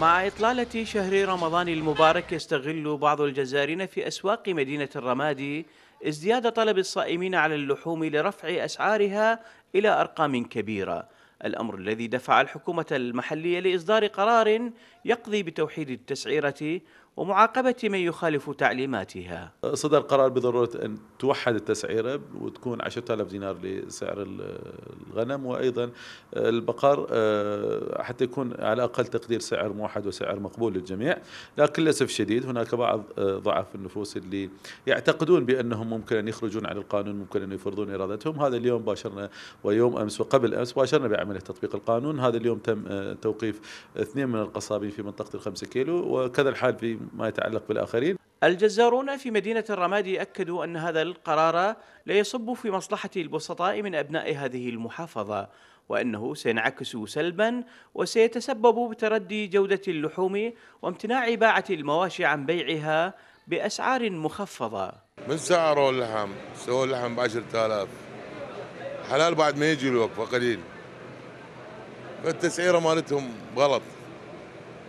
مع إطلالة شهر رمضان المبارك يستغل بعض الجزارين في أسواق مدينة الرمادي ازدياد طلب الصائمين على اللحوم لرفع أسعارها إلى أرقام كبيرة الأمر الذي دفع الحكومة المحلية لإصدار قرار يقضي بتوحيد التسعيرة ومعاقبة من يخالف تعليماتها صدر قرار بضرورة أن توحد التسعيرة وتكون 10000 دينار لسعر الغنم وأيضا البقر آه، حتى يكون على أقل تقدير سعر موحد وسعر مقبول للجميع لكن للأسف الشديد هناك بعض آه، ضعف النفوس اللي يعتقدون بأنهم ممكن أن يخرجون عن القانون ممكن أن يفرضون إرادتهم هذا اليوم باشرنا ويوم أمس وقبل أمس باشرنا بعملية تطبيق القانون هذا اليوم تم آه، توقيف اثنين من القصابين في منطقة الخمسة كيلو وكذا الحال في ما يتعلق بالآخرين الجزارون في مدينة الرمادي أكدوا أن هذا القرار لا يصب في مصلحة البسطاء من أبناء هذه المحافظة وأنه سينعكس سلبا وسيتسبب بتردي جودة اللحوم وامتناع باعة المواشي عن بيعها بأسعار مخفضة من سعروا اللحم؟ سووا اللحم ب 10000 حلال بعد ما يجي له قليل فالتسعيرة مالتهم غلط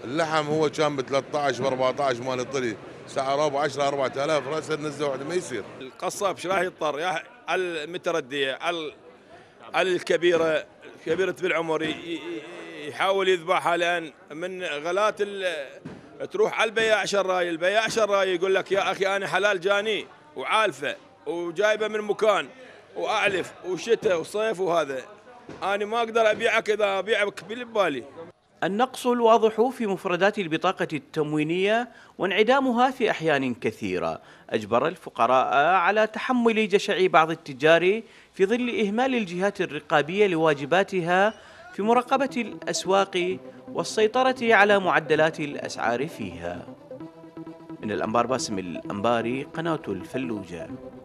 اللحم هو كان ب 13 و 14 مال الطري سعره ب 10 4000 راس نزله وحده ما يصير القصاب ايش راح يضطر يا المترديه على على الكبيره كبيره بالعمر يحاول يذبحها لان من غلات تروح على البياع شراي البياع شراي يقول لك يا اخي انا حلال جاني وعالفه وجايبه من مكان واعلف وشتاء وصيف وهذا انا ما اقدر ابيعك اذا ابيعك بالبالي النقص الواضح في مفردات البطاقة التموينية وانعدامها في أحيان كثيرة أجبر الفقراء على تحمل جشع بعض التجار في ظل إهمال الجهات الرقابية لواجباتها في مراقبة الأسواق والسيطرة على معدلات الأسعار فيها من الأنبار باسم الأنباري قناة الفلوجة